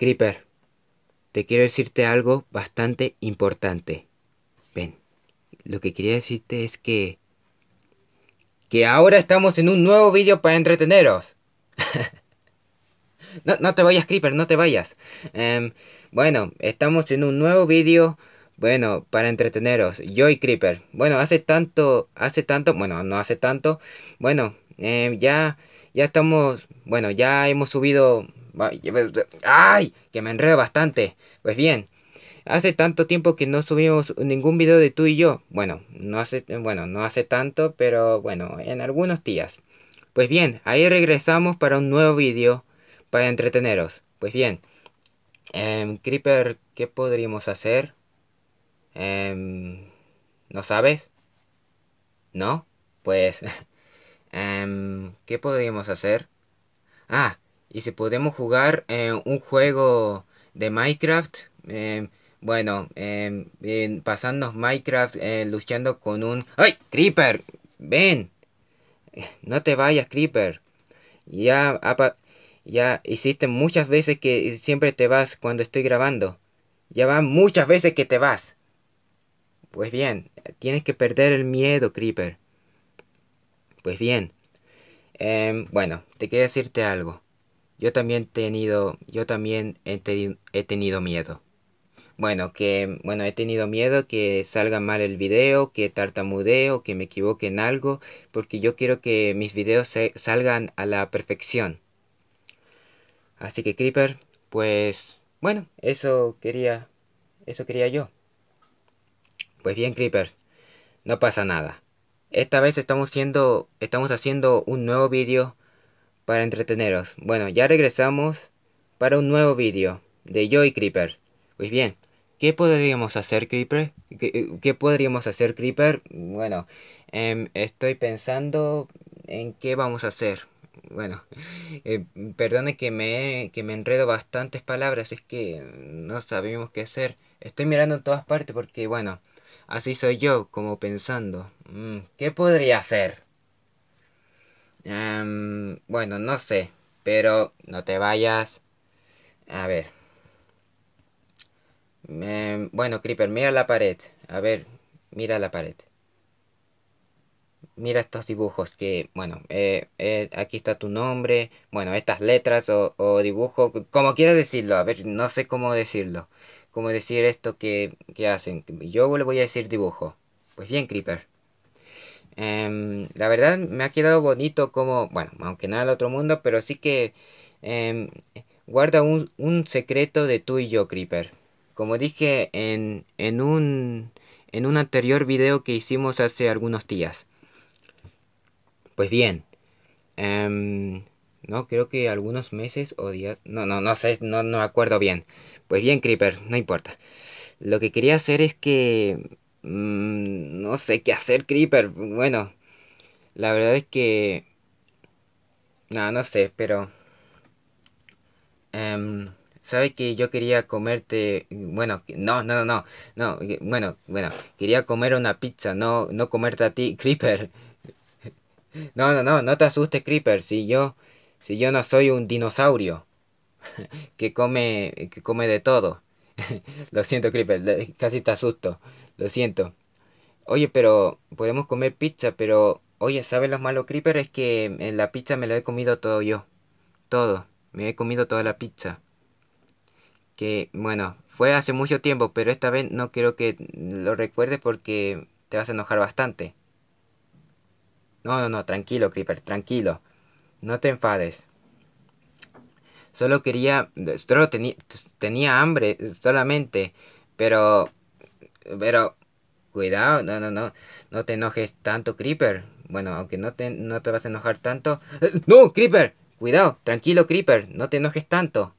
Creeper, te quiero decirte algo bastante importante. Ven, lo que quería decirte es que... Que ahora estamos en un nuevo vídeo para entreteneros. no, te vayas, Creeper, no te vayas. Em, bueno, estamos en un nuevo vídeo bueno, para entreteneros, yo y Creeper. Bueno, hace tanto, hace tanto, bueno, no hace tanto. Bueno, em, ya, ya estamos, bueno, ya hemos subido ¡Ay! Que me enredo bastante. Pues bien, hace tanto tiempo que no subimos ningún video de tú y yo. Bueno, no hace, bueno, no hace tanto, pero bueno, en algunos días. Pues bien, ahí regresamos para un nuevo video para entreteneros. Pues bien, em, Creeper, ¿qué podríamos hacer? Em, ¿No sabes? ¿No? Pues... Em, ¿Qué podríamos hacer? Ah, y si podemos jugar en eh, un juego de Minecraft, eh, bueno, eh, pasando Minecraft luchando con un... ¡Ay! ¡Creeper! ¡Ven! No te vayas, Creeper. Ya, ya hiciste muchas veces que siempre te vas cuando estoy grabando. Ya van muchas veces que te vas. Pues bien, tienes que perder el miedo, Creeper. Pues bien. bueno, te quiero decirte algo. Yo también, tenido, yo también he, tenido, miedo. Bueno, que bueno, he tenido miedo que salga mal el video, que tartamudeo, que me equivoque en algo, porque yo quiero que mis videos se, salgan a la perfección. Así que Creeper, pues bueno, eso quería eso quería yo. Pues bien, Creeper, no pasa nada. Esta vez estamos, siendo, estamos haciendo un nuevo video para entreteneros. Bueno, ya regresamos para un nuevo vídeo de yo y Creeper. Pues bien, ¿qué podríamos hacer Creeper? ¿Qué, podríamos hacer Creeper? Bueno, em, estoy pensando en qué vamos a hacer. Bueno, eh, perdone que me, que me enredo bastantes palabras, es que no sabemos qué hacer. Estoy mirando en todas partes porque, bueno, así soy yo, como pensando. Mm, ¿Qué podría hacer? Em, bueno, no sé, pero no te vayas. A ver. Em, bueno, Creeper, mira la pared. A ver, mira la pared. Mira estos dibujos que, bueno, eh, eh, aquí está tu nombre. Bueno, estas letras o, o dibujo, como quieras decirlo. A ver, no sé cómo decirlo. Cómo decir esto que hacen. Yo le voy a decir dibujo. Pues bien, Creeper. Em, la verdad me ha quedado bonito como, bueno, aunque nada del otro mundo, pero sí que em, guarda un, secreto de tú y yo, Creeper. Como dije en, en, un, anterior video que hicimos hace algunos días. Pues bien, em, no, creo que algunos meses o días, no, no, no sé, no, no me acuerdo bien. Pues bien, Creeper, no importa. Lo que quería hacer es que Mmm, no sé qué hacer, Creeper. Bueno, la verdad es que... No, no sé, pero... Em, ¿Sabes que yo quería comerte... Bueno, no, no, no, no. Bueno, bueno, quería comer una pizza, no, no comerte a ti, Creeper. No, no, no, no te asustes, Creeper. Si yo, si yo no soy un dinosaurio que come, que come de todo. Lo siento, Creeper, casi te asusto. Lo siento. Oye, pero podemos comer pizza, pero... Oye, ¿sabes lo malo creeper? Es que en la pizza me lo he comido todo yo. Todo. Me he comido toda la pizza. Que, bueno, fue hace mucho tiempo, pero esta vez no quiero que lo recuerdes porque te vas a enojar bastante. No, no, no, tranquilo, Creeper, tranquilo. No te enfades. Solo quería... Solo tenía hambre, solamente. Pero pero cuidado, no, no, no. No te enojes tanto, Creeper. Bueno, aunque no te, no te vas a enojar tanto. ¡No, Creeper! Cuidado, tranquilo, Creeper. No te enojes tanto.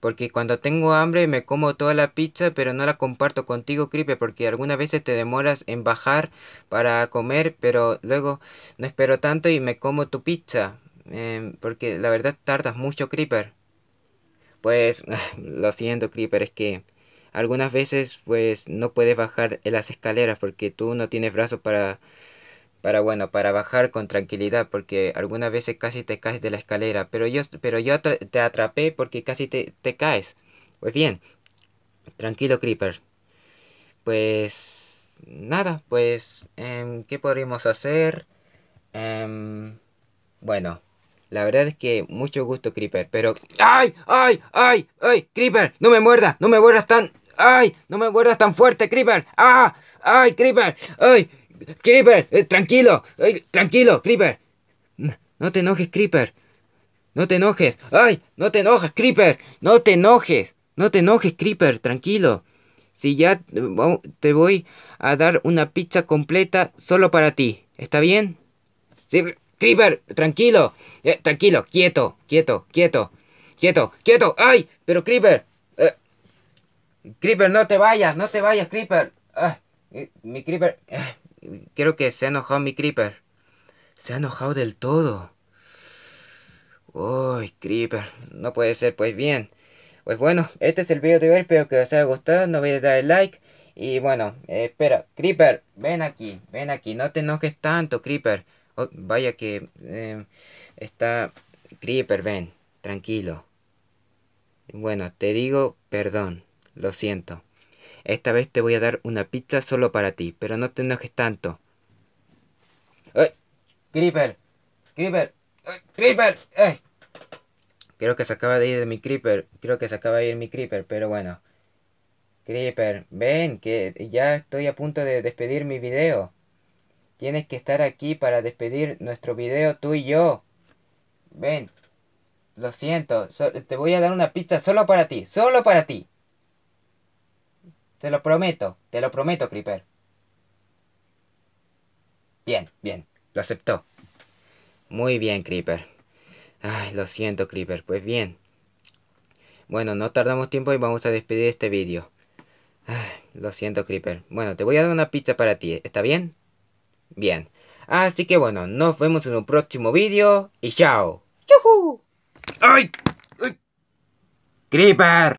Porque cuando tengo hambre me como toda la pizza, pero no la comparto contigo, Creeper, porque algunas veces te demoras en bajar para comer, pero luego no espero tanto y me como tu pizza. Em, porque la verdad tardas mucho, Creeper. Pues, lo siento, Creeper, es que algunas veces pues no puedes bajar en las escaleras porque tú no tienes brazos para para bueno para bajar con tranquilidad porque algunas veces casi te caes de la escalera pero yo pero yo te atrapé porque casi te, caes pues bien tranquilo creeper pues nada pues em, qué podríamos hacer em, bueno la verdad es que mucho gusto creeper pero ay ay ay ay creeper no me muerda no me muerdas tan ¡Ay! ¡No me muerdas tan fuerte, Creeper! ¡Ah! ¡Ay, Creeper! ¡Ay! ¡Creeper! Eh, ¡Tranquilo! tranquilo, Creeper! No, te enojes, Creeper. No te enojes. ¡Ay! ¡No te enojes, Creeper! ¡No te enojes! No te enojes, Creeper. Tranquilo. Si ya te voy a dar una pizza completa solo para ti. ¿Está bien? Sí, Creeper, tranquilo. Eh, tranquilo, quieto, quieto, quieto. Quieto, quieto. ¡Ay! Pero Creeper, Creeper, no te vayas, no te vayas, Creeper. Ah, eh, mi Creeper. creo eh, que se ha enojado mi Creeper. Se ha enojado del todo. Uy, Creeper. No puede ser, pues bien. Pues bueno, este es el video de hoy. Espero que os haya gustado. No dar darle like. Y bueno, eh, espera. Creeper, ven aquí, ven aquí. No te enojes tanto, Creeper. Oh, vaya que está... Creeper, ven. Tranquilo. Bueno, te digo perdón. Lo siento. Esta vez te voy a dar una pizza solo para ti, pero no te enojes tanto. ¡Ay! ¡Creeper! ¡Creeper! ¡Creeper! Creo que se acaba de ir mi creeper. Creo que se acaba de ir mi creeper, pero bueno. Creeper, ven, que ya estoy a punto de despedir mi video. Tienes que estar aquí para despedir nuestro video tú y yo. Ven. Lo siento, te voy a dar una pista solo para ti, solo para ti. Te lo prometo, te lo prometo, Creeper. Bien, bien, lo aceptó. Muy bien, Creeper. Ay, lo siento, Creeper. Pues bien. Bueno, no tardamos tiempo y vamos a despedir este vídeo. Ay, Lo siento, Creeper. Bueno, te voy a dar una pizza para ti. ¿Está bien? Bien. Así que bueno, nos vemos en un próximo vídeo y chao. ¡Yuhu! ¡Ay! ¡Ay! ¡Creeper!